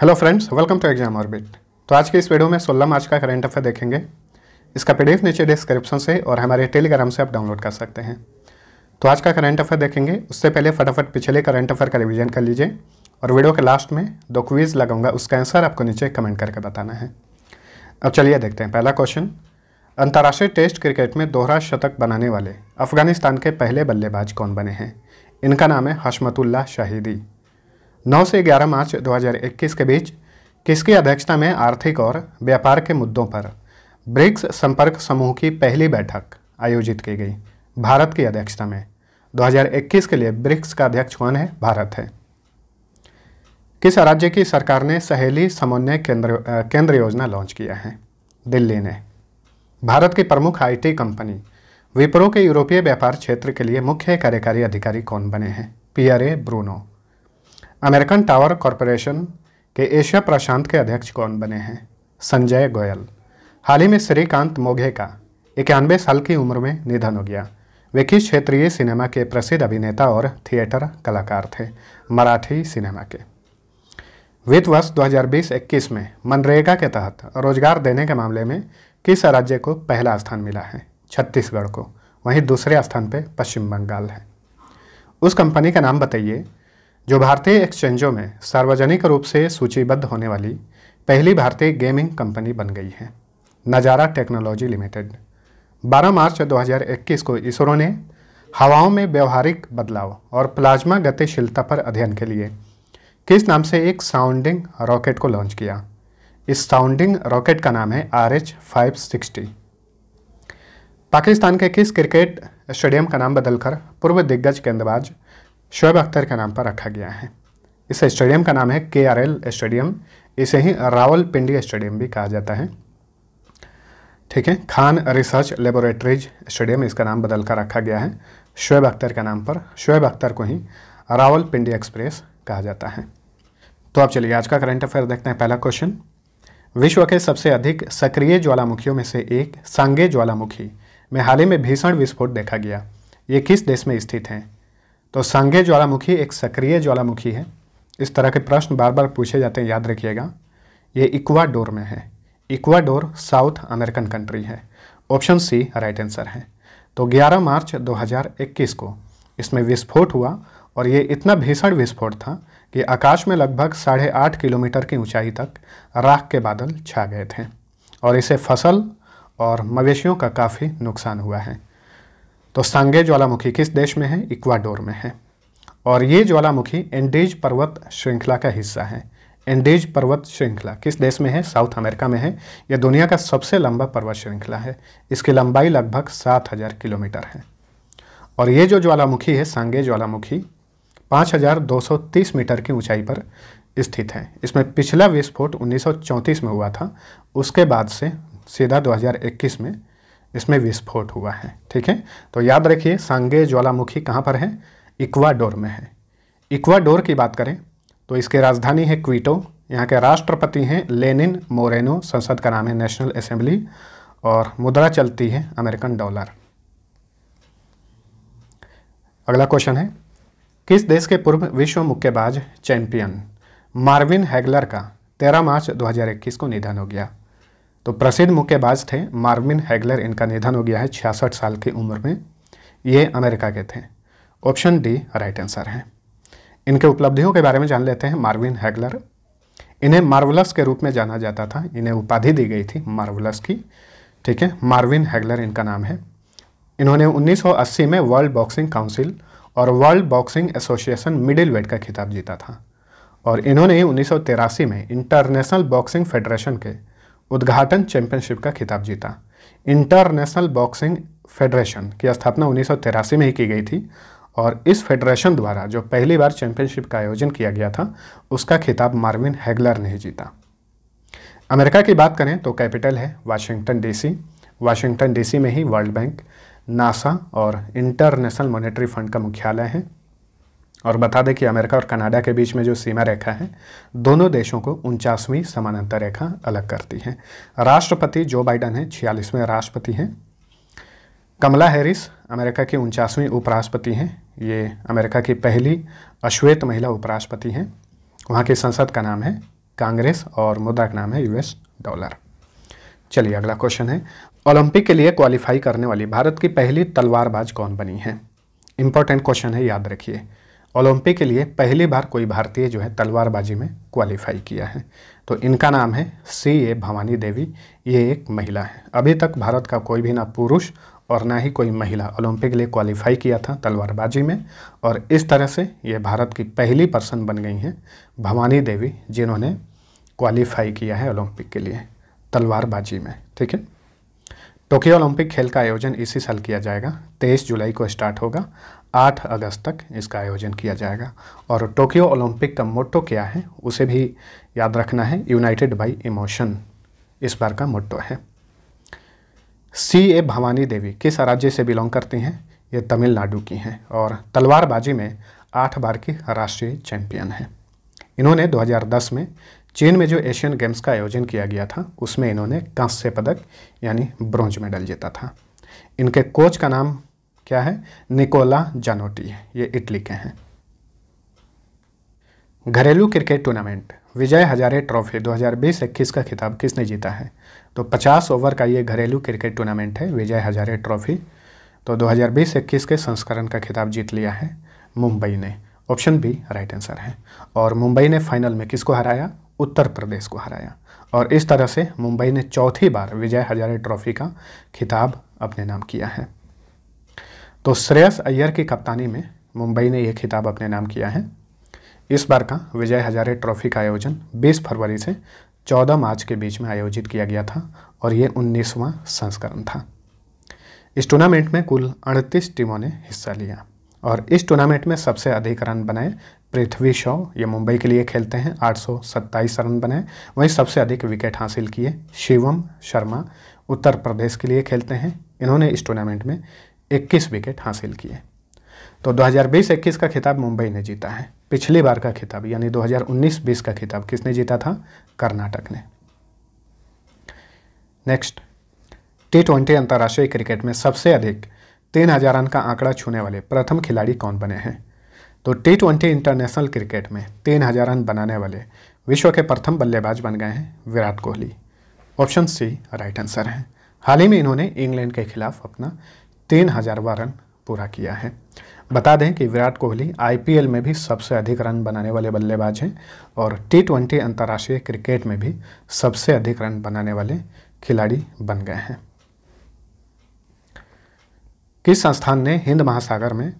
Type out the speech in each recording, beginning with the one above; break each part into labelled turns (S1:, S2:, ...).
S1: hello friends welcome to Exam Orbit तो आज के इस वीडियो में 16 मार्च का करंट अफेयर देखेंगे इसका पीडीएफ नीचे डिस्क्रिप्शन से और हमारे टेलीग्राम से आप डाउनलोड कर सकते हैं तो आज का करंट अफेयर देखेंगे उससे पहले फटाफट पिछले करंट अफेयर का रिविजन कर लीजिए और वीडियो के लास्ट में दो क्वीज़ लगाऊंगा उसका आंसर आपको नीचे कमेंट करके बताना है अब चलिए देखते हैं पहला क्वेश्चन अंतर्राष्ट्रीय टेस्ट क्रिकेट में दोहरा शतक बनाने वाले अफगानिस्तान के पहले बल्लेबाज कौन बने हैं इनका नाम है हशमतुल्ला शाहिदी 9 से 11 मार्च 2021 के बीच किसकी अध्यक्षता में आर्थिक और व्यापार के मुद्दों पर ब्रिक्स संपर्क समूह की पहली बैठक आयोजित की गई भारत की अध्यक्षता में 2021 के लिए ब्रिक्स का अध्यक्ष कौन है भारत है किस राज्य की सरकार ने सहेली समन्वय केंद्र केंद्र योजना लॉन्च किया है दिल्ली ने भारत की प्रमुख आईटी कंपनी विप्रो के यूरोपीय व्यापार क्षेत्र के लिए मुख्य कार्यकारी अधिकारी कौन बने हैं Pierre Bruno American Tower Corporation के एशिया प्रशांत के अध्यक्ष कौन बने हैं संजय गोयल हाल ही में श्रीकांत मोघे का इक्यानवे साल की उम्र में निधन हो गया वे किस क्षेत्रीय सिनेमा के प्रसिद्ध अभिनेता और थिएटर कलाकार थे मराठी सिनेमा के वित्त वर्ष 2020-21 में मनरेगा के तहत रोजगार देने के मामले में किस राज्य को पहला स्थान मिला है छत्तीसगढ़ को वहीं दूसरे स्थान पर पश्चिम बंगाल है उस कंपनी का नाम बताइए जो भारतीय एक्सचेंजों में सार्वजनिक रूप से सूचीबद्ध होने वाली पहली भारतीय गेमिंग कंपनी बन गई है नज़ारा टेक्नोलॉजी लिमिटेड 12 मार्च 2021 को इसरो ने हवाओं में व्यवहारिक बदलाव और प्लाज्मा गतिशीलता पर अध्ययन के लिए किस नाम से एक साउंडिंग रॉकेट को लॉन्च किया इस साउंडिंग रॉकेट का नाम है R H five sixty Pakistan के किस क्रिकेट स्टेडियम का नाम बदलकर पूर्व दिग्गज गेंदबाज शोएब अख्तर के नाम पर रखा गया है इस स्टेडियम का नाम है के आर एल स्टेडियम इसे ही रावल पिंडी स्टेडियम भी कहा जाता है ठीक है खान रिसर्च लेबोरेटरीज स्टेडियम इसका नाम बदल कर रखा गया है शोएब अख्तर के नाम पर शोएब अख्तर को ही रावल पिंडी एक्सप्रेस कहा जाता है तो अब चलिए आज का करंट अफेयर देखते हैं पहला क्वेश्चन विश्व के सबसे अधिक सक्रिय ज्वालामुखियों में से एक सांगे ज्वालामुखी में हाल ही में भीषण विस्फोट देखा गया ये किस देश में स्थित हैं तो संघीय ज्वालामुखी एक सक्रिय ज्वालामुखी है इस तरह के प्रश्न बार बार पूछे जाते हैं याद रखिएगा ये इक्वाडोर में है इक्वाडोर साउथ अमेरिकन कंट्री है ऑप्शन सी राइट आंसर है तो 11 मार्च 2021 को इसमें विस्फोट हुआ और ये इतना भीषण विस्फोट था कि आकाश में लगभग साढ़े आठ किलोमीटर की ऊंचाई तक राख के बादल छा गए थे और इसे फसल और मवेशियों का काफ़ी नुकसान हुआ है तो सांगे ज्वालामुखी किस देश में है इक्वाडोर में है और ये ज्वालामुखी एंडीज पर्वत श्रृंखला का हिस्सा है एंडीज पर्वत श्रृंखला किस देश में है साउथ अमेरिका में है यह दुनिया का सबसे लंबा पर्वत श्रृंखला है इसकी लंबाई लगभग सात हज़ार किलोमीटर है और ये जो ज्वालामुखी है सांगे ज्वालामुखी 5,230 मीटर की ऊंचाई पर स्थित है इसमें पिछला विस्फोट 1934 में हुआ था उसके बाद से सीधा 2021 में इसमें विस्फोट हुआ है ठीक है तो याद रखिए सांगे ज्वालामुखी कहाँ पर है इक्वाडोर में है इक्वाडोर की बात करें तो इसकी राजधानी है क्विटो यहाँ के राष्ट्रपति हैं लेनिन मोरेनो संसद का नाम है नेशनल असेंबली और मुद्रा चलती है अमेरिकन डॉलर अगला क्वेश्चन है किस देश के पूर्व विश्व मुक्केबाज चैंपियन मार्विन हैगलर का तेरह मार्च 2021 को निधन हो गया तो प्रसिद्ध मुक्केबाज थे मार्विन हैगलर इनका निधन हो गया है छियासठ साल की उम्र में ये अमेरिका के थे ऑप्शन डी राइट आंसर है इनके उपलब्धियों के बारे में जान लेते हैं मार्विन हैगलर इन्हें मार्वलस के रूप में जाना जाता था इन्हें उपाधि दी गई थी मार्वलस की ठीक है मार्विन हैगलर इनका नाम है इन्होंने 1980 में वर्ल्ड बॉक्सिंग काउंसिल और world boxing association middleweight का खिताब जीता था और इन्होंने उन्नीस में इंटरनेशनल बॉक्सिंग फेडरेशन के उद्घाटन चैंपियनशिप का खिताब जीता इंटरनेशनल बॉक्सिंग फेडरेशन की स्थापना उन्नीस में ही की गई थी और इस फेडरेशन द्वारा जो पहली बार चैंपियनशिप का आयोजन किया गया था उसका खिताब मार्विन हैगलर ने जीता अमेरिका की बात करें तो कैपिटल है वाशिंगटन डीसी वाशिंगटन डीसी में ही वर्ल्ड बैंक नासा और इंटरनेशनल मॉनेटरी फंड का मुख्यालय है और बता दें कि अमेरिका और कनाडा के बीच में जो सीमा रेखा है दोनों देशों को उनचासवीं समानांतर रेखा अलग करती है राष्ट्रपति जो बाइडन है छियालीसवें राष्ट्रपति हैं कमला हैरिस अमेरिका की उनचासवीं उपराष्ट्रपति हैं ये अमेरिका की पहली अश्वेत महिला उपराष्ट्रपति हैं वहाँ की संसद का नाम है कांग्रेस और मुद्रा का नाम है यूएस डॉलर चलिए अगला क्वेश्चन है ओलंपिक के लिए क्वालिफाई करने वाली भारत की पहली तलवारबाज कौन बनी है इंपॉर्टेंट क्वेश्चन है याद रखिए ओलंपिक के लिए पहली बार कोई भारतीय जो है तलवारबाजी में क्वालिफाई किया है तो इनका नाम है सी ए भवानी देवी ये एक महिला है अभी तक भारत का कोई भी ना पुरुष और ना ही कोई महिला ओलंपिक के लिए क्वालिफाई किया था तलवारबाजी में और इस तरह से ये भारत की पहली पर्सन बन गई हैं भवानी देवी जिन्होंने क्वालिफाई किया है ओलंपिक के लिए तलवारबाजी में ठीक है टोक्यो ओलंपिक खेल का आयोजन इसी साल किया जाएगा 23 जुलाई को स्टार्ट होगा आठ अगस्त तक इसका आयोजन किया जाएगा और टोक्यो ओलंपिक का मोटो क्या है उसे भी याद रखना है यूनाइटेड बाय इमोशन इस बार का मोटो है सी ए भवानी देवी किस राज्य से बिलोंग करती हैं ये तमिलनाडु की हैं और तलवारबाजी में आठ बार की राष्ट्रीय चैंपियन हैं इन्होंने 2010 में चीन में जो एशियन गेम्स का आयोजन किया गया था उसमें इन्होंने कांस्य पदक यानी ब्रॉन्ज मेडल जीता था इनके कोच का नाम क्या है निकोला जानोटी है ये इटली के हैं घरेलू cricket tournament Vijay Hazare trophy 2020-21 का खिताब किसने जीता है तो 50 ओवर का ये घरेलू क्रिकेट टूर्नामेंट है विजय हजारे ट्रॉफी तो 2020-21 के संस्करण का खिताब जीत लिया है मुंबई ने ऑप्शन बी राइट आंसर है और मुंबई ने फाइनल में किसको हराया उत्तर प्रदेश को हराया और इस तरह से मुंबई ने चौथी बार विजय हजारे ट्रॉफी का खिताब अपने नाम किया है तो श्रेयस अय्यर की कप्तानी में मुंबई ने यह खिताब अपने नाम किया है इस बार का विजय हजारे ट्रॉफी का आयोजन 20 फरवरी से 14 मार्च के बीच में आयोजित किया गया था और ये उन्नीसवां संस्करण था इस टूर्नामेंट में कुल अड़तीस टीमों ने हिस्सा लिया और इस टूर्नामेंट में सबसे अधिक रन बनाए पृथ्वी शॉ ये मुंबई के लिए खेलते हैं आठ रन बनाए वहीं सबसे अधिक विकेट हासिल किए शिवम शर्मा उत्तर प्रदेश के लिए खेलते हैं इन्होंने इस टूर्नामेंट में 21 विकेट हासिल किए तो 2020-21 का खिताब मुंबई ने जीता है पिछली बार का खिताब यानी 2019-20 का खिताब किसने जीता था कर्नाटक ने नेक्स्ट टी ट्वेंटी अंतर्राष्ट्रीय क्रिकेट में सबसे अधिक तीन हजार रन का आंकड़ा छूने वाले प्रथम खिलाड़ी कौन बने हैं तो टी ट्वेंटी इंटरनेशनल क्रिकेट में तीन हजार रन बनाने वाले विश्व के प्रथम बल्लेबाज बन गए हैं Virat Kohli option C right answer है हाल ही में इन्होंने इंग्लैंड के खिलाफ अपना तीन हज़ार रन पूरा किया है बता दें कि विराट कोहली आईपीएल में भी सबसे अधिक रन बनाने वाले बल्लेबाज हैं और टी ट्वेंटी अंतर्राष्ट्रीय क्रिकेट में भी सबसे अधिक रन बनाने वाले खिलाड़ी बन गए हैं किस संस्थान ने हिंद महासागर में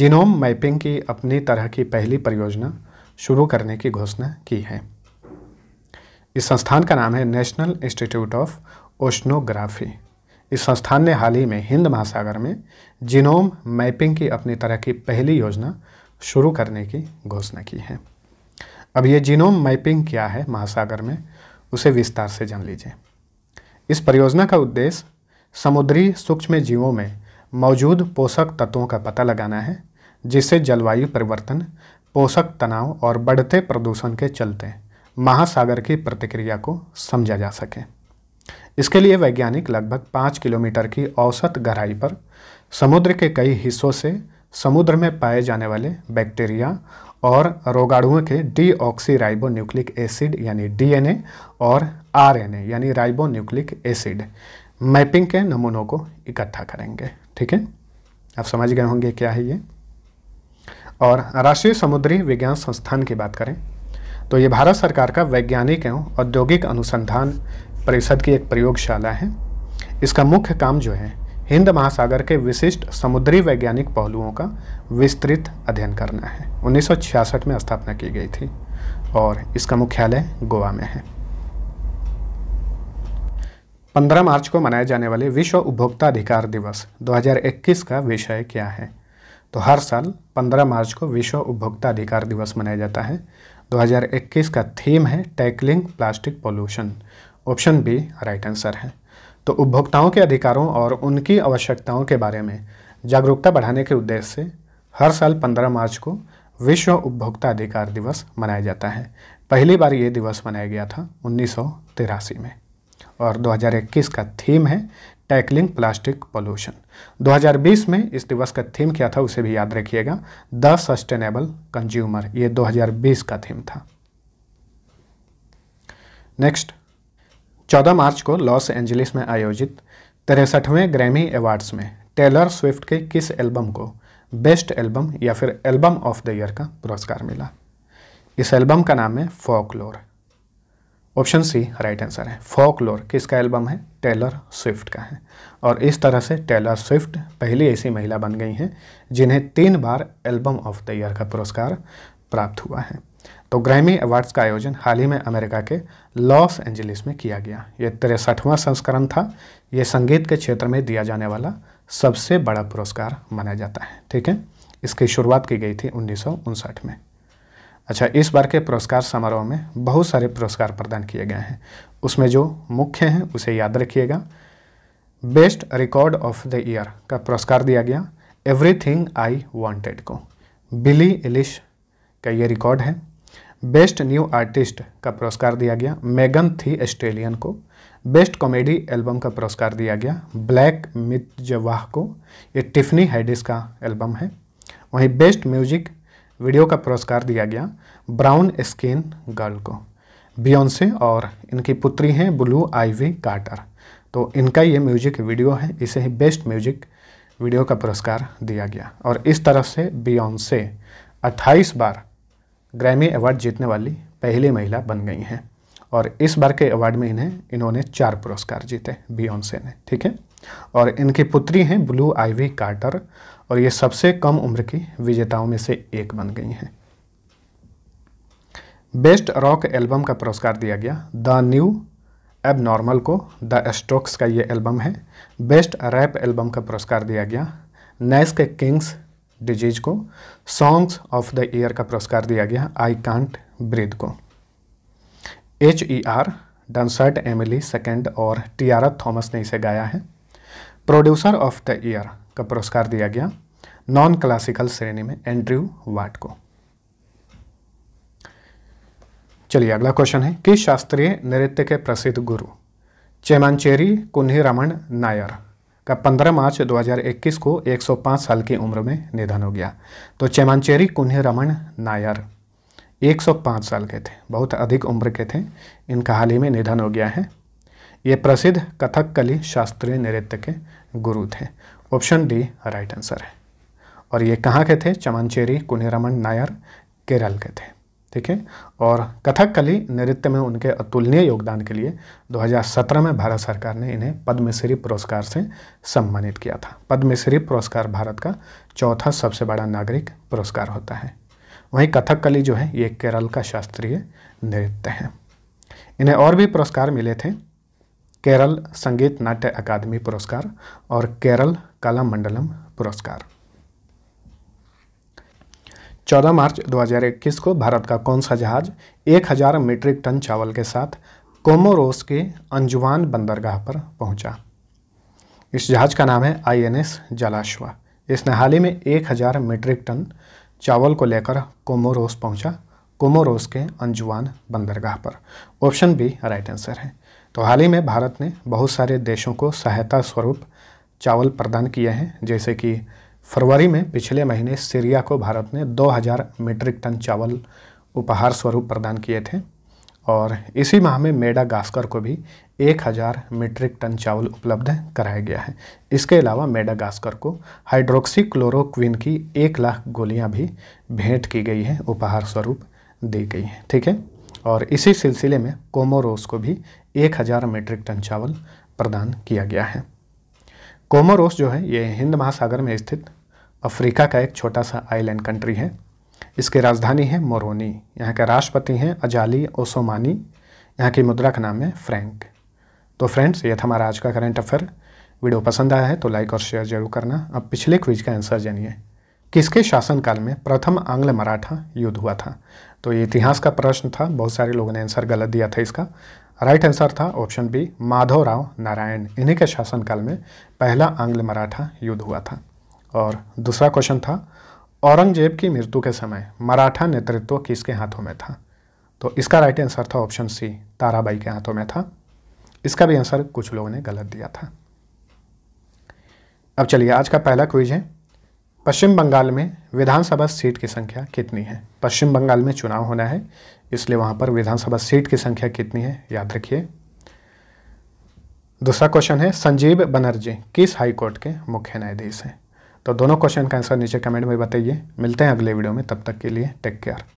S1: जीनोम मैपिंग की अपनी तरह की पहली परियोजना शुरू करने की घोषणा की है इस संस्थान का नाम है नेशनल इंस्टीट्यूट ऑफ ओशनोग्राफी इस संस्थान ने हाल ही में हिंद महासागर में जीनोम मैपिंग की अपनी तरह की पहली योजना शुरू करने की घोषणा की है अब ये जीनोम मैपिंग क्या है महासागर में उसे विस्तार से जान लीजिए इस परियोजना का उद्देश्य समुद्री सूक्ष्म जीवों में मौजूद पोषक तत्वों का पता लगाना है जिससे जलवायु परिवर्तन पोषक तनाव और बढ़ते प्रदूषण के चलते महासागर की प्रतिक्रिया को समझा जा सके इसके लिए वैज्ञानिक लगभग पाँच किलोमीटर की औसत गहराई पर समुद्र के कई हिस्सों से समुद्र में पाए जाने वाले बैक्टीरिया और रोगाणुओं के राइबो न्यूक्लिक एसिड यानी डीएनए और आरएनए यानी राइबो न्यूक्लिक एसिड मैपिंग के नमूनों को इकट्ठा करेंगे ठीक है आप समझ गए होंगे क्या है ये और राष्ट्रीय समुद्री विज्ञान संस्थान की बात करें तो ये भारत सरकार का वैज्ञानिक एवं औद्योगिक अनुसंधान परिषद की एक प्रयोगशाला है इसका मुख्य काम जो है हिंद महासागर के विशिष्ट समुद्री वैज्ञानिक पहलुओं का विस्तृत अध्ययन करना है 1966 में स्थापना की गई थी और इसका मुख्यालय गोवा में है 15 मार्च को मनाए जाने वाले विश्व उपभोक्ता अधिकार दिवस 2021 का विषय क्या है तो हर साल 15 मार्च को विश्व उपभोक्ता अधिकार दिवस मनाया जाता है 2021 का थीम है tackling plastic pollution option B right answer है तो उपभोक्ताओं के अधिकारों और उनकी आवश्यकताओं के बारे में जागरूकता बढ़ाने के उद्देश्य से हर साल 15 मार्च को विश्व उपभोक्ता अधिकार दिवस मनाया जाता है पहली बार ये दिवस मनाया गया था उन्नीस में और 2021 का थीम है टैकलिंग प्लास्टिक पोल्यूशन 2020 में इस दिवस का थीम क्या था उसे भी याद रखिएगा द सस्टेनेबल कंज्यूमर ये 2020 का थीम था नेक्स्ट 14 मार्च को लॉस एंजलिस में आयोजित तिरसठवें ग्रैमी अवार्ड्स में टेलर स्विफ्ट के किस एल्बम को बेस्ट एल्बम या फिर एल्बम ऑफ द ईयर का पुरस्कार मिला इस एल्बम का नाम है folklore option C right answer है फोकलोर किसका एल्बम है टेलर स्विफ्ट का है और इस तरह से टेलर स्विफ्ट पहली ऐसी महिला बन गई हैं जिन्हें तीन बार एल्बम ऑफ द ईयर का पुरस्कार प्राप्त हुआ है तो ग्रैमी अवार्ड्स का आयोजन हाल ही में अमेरिका के लॉस एंजलिस में किया गया यह तिरसठवां संस्करण था यह संगीत के क्षेत्र में दिया जाने वाला सबसे बड़ा पुरस्कार माना जाता है ठीक है इसकी शुरुआत की गई थी उन्नीस में अच्छा इस बार के पुरस्कार समारोह में बहुत सारे पुरस्कार प्रदान किए गए हैं उसमें जो मुख्य हैं उसे याद रखिएगा best record of the year का पुरस्कार दिया गया एवरीथिंग आई वांटेड को बिली एलिश का ये रिकॉर्ड है बेस्ट न्यू आर्टिस्ट का पुरस्कार दिया गया मेगन थी ऑस्ट्रेलियन को बेस्ट कॉमेडी एल्बम का पुरस्कार दिया गया ब्लैक मित जवाह को ये टिफनी हैडिस का एल्बम है वहीं बेस्ट म्यूजिक वीडियो का पुरस्कार दिया गया ब्राउन स्किन गर्ल को बियॉन्से और इनकी पुत्री हैं ब्लू आईवी कार्टर तो इनका ये म्यूजिक वीडियो है इसे ही बेस्ट म्यूजिक वीडियो का पुरस्कार दिया गया और इस तरफ से बियॉन्से 28 बार ग्रैमी अवार्ड जीतने वाली पहली महिला बन गई हैं और इस बार के अवार्ड में इन्हें इन्होंने चार पुरस्कार जीते बियॉन्से ने ठीक है और इनकी पुत्री हैं ब्लू आईवी कार्टर और ये सबसे कम उम्र की विजेताओं में से एक बन गई हैं बेस्ट रॉक एल्बम का पुरस्कार दिया गया द न्यू एब नॉर्मल को द स्ट्रोक्स का ये एल्बम है बेस्ट रैप एल्बम का पुरस्कार दिया गया नैस के किंग्स डिजीज को सॉन्ग्स ऑफ द ईयर का पुरस्कार दिया गया आई कांट ब्रीद को H E R Dernst Emile second और टियारा थॉमस ने इसे गाया है प्रोड्यूसर ऑफ द ईयर का पुरस्कार दिया गया नॉन क्लासिकल श्रेणी में एंड्रयू वाट को चलिए अगला क्वेश्चन है किस शास्त्रीय नृत्य के प्रसिद्ध गुरु चेमानचेरी कुन्ही रमन नायर का 15 मार्च 2021 को 105 साल की उम्र में निधन हो गया तो चेमानचेरी कुन्हे रमन नायर 105 साल के थे बहुत अधिक उम्र के थे इनका हाल ही में निधन हो गया है ये प्रसिद्ध कथकली शास्त्रीय नृत्य के गुरु थे ऑप्शन डी राइट आंसर है और ये कहाँ के थे चमानचेरी रमन नायर केरल के थे ठीक है और कथकली नृत्य में उनके अतुलनीय योगदान के लिए 2017 में भारत सरकार ने इन्हें पद्मश्री पुरस्कार से सम्मानित किया था पद्मश्री पुरस्कार भारत का चौथा सबसे बड़ा नागरिक पुरस्कार होता है वहीं कथकली जो है ये केरल का शास्त्रीय नृत्य है इन्हें और भी पुरस्कार मिले थे केरल संगीत नाट्य अकादमी पुरस्कार और केरल कला मंडलम पुरस्कार 14 मार्च 2021 को भारत का कौन सा जहाज 1000 मीट्रिक टन चावल के साथ कोमोरोस के अंजुआन बंदरगाह पर पहुंचा इस जहाज का नाम है आईएनएस जलाश्वा इसने हाल ही में 1000 मीट्रिक टन चावल को लेकर कोमोरोस पहुंचा कोमोरोस के अंजुआन बंदरगाह पर ऑप्शन बी राइट आंसर है तो हाल ही में भारत ने बहुत सारे देशों को सहायता स्वरूप चावल प्रदान किए हैं जैसे कि फरवरी में पिछले महीने सीरिया को भारत ने 2000 मीट्रिक टन चावल उपहार स्वरूप प्रदान किए थे और इसी माह में मेडा गास्कर को भी 1000 मीट्रिक टन चावल उपलब्ध कराया गया है इसके अलावा मेडा गास्कर को हाइड्रोक्सी क्लोरोक्विन की एक लाख गोलियां भी भेंट की गई हैं उपहार स्वरूप दी गई हैं ठीक है और इसी सिलसिले में कोमोरोस को भी एक मीट्रिक टन चावल प्रदान किया गया है कोमोरोस जो है ये हिंद महासागर में स्थित अफ्रीका का एक छोटा सा आइलैंड कंट्री है इसकी राजधानी है मोरोनी यहाँ के राष्ट्रपति हैं अजाली ओसोमानी यहाँ की मुद्रा का नाम है फ्रैंक तो फ्रेंड्स ये था हमारा आज का करंट अफेयर वीडियो पसंद आया है तो लाइक और शेयर जरूर करना अब पिछले क्विज का आंसर जानिए किसके शासनकाल में प्रथम आंग्ल मराठा युद्ध हुआ था तो ये इतिहास का प्रश्न था बहुत सारे लोगों ने आंसर गलत दिया था इसका राइट आंसर था ऑप्शन बी माधवराव नारायण इन्हीं के शासनकाल में पहला आंग्ल मराठा युद्ध हुआ था और दूसरा क्वेश्चन था औरंगजेब की मृत्यु के समय मराठा नेतृत्व किसके हाथों में था तो इसका राइट आंसर था ऑप्शन सी ताराबाई के हाथों में था इसका भी आंसर कुछ लोगों ने गलत दिया था अब चलिए आज का पहला क्विज है पश्चिम बंगाल में विधानसभा सीट की संख्या कितनी है पश्चिम बंगाल में चुनाव होना है इसलिए वहां पर विधानसभा सीट की संख्या कितनी है याद रखिए दूसरा क्वेश्चन है संजीव बनर्जी किस हाईकोर्ट के मुख्य न्यायाधीश हैं तो दोनों क्वेश्चन का आंसर नीचे कमेंट में बताइए मिलते हैं अगले वीडियो में तब तक के लिए टेक केयर